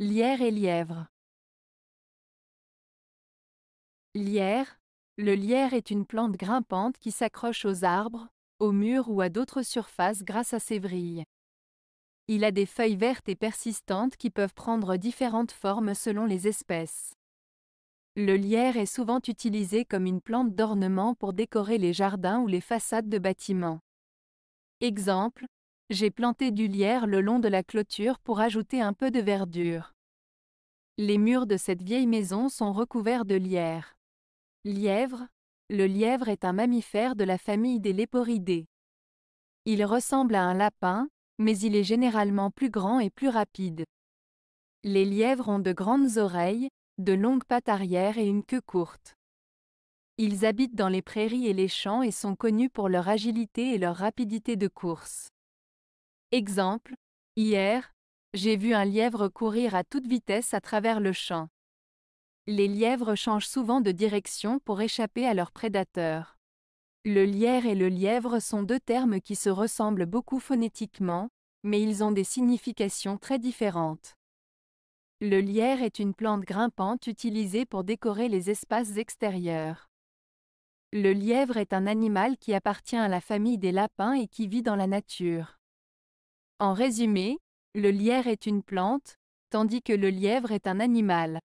Lierre et lièvre. Lierre. Le lierre est une plante grimpante qui s'accroche aux arbres, aux murs ou à d'autres surfaces grâce à ses vrilles. Il a des feuilles vertes et persistantes qui peuvent prendre différentes formes selon les espèces. Le lierre est souvent utilisé comme une plante d'ornement pour décorer les jardins ou les façades de bâtiments. Exemple, j'ai planté du lierre le long de la clôture pour ajouter un peu de verdure. Les murs de cette vieille maison sont recouverts de lierre. Lièvre Le lièvre est un mammifère de la famille des léporidés. Il ressemble à un lapin, mais il est généralement plus grand et plus rapide. Les lièvres ont de grandes oreilles, de longues pattes arrière et une queue courte. Ils habitent dans les prairies et les champs et sont connus pour leur agilité et leur rapidité de course. Exemple, hier, j'ai vu un lièvre courir à toute vitesse à travers le champ. Les lièvres changent souvent de direction pour échapper à leurs prédateurs. Le lierre et le lièvre sont deux termes qui se ressemblent beaucoup phonétiquement, mais ils ont des significations très différentes. Le lierre est une plante grimpante utilisée pour décorer les espaces extérieurs. Le lièvre est un animal qui appartient à la famille des lapins et qui vit dans la nature. En résumé, le lierre est une plante, tandis que le lièvre est un animal.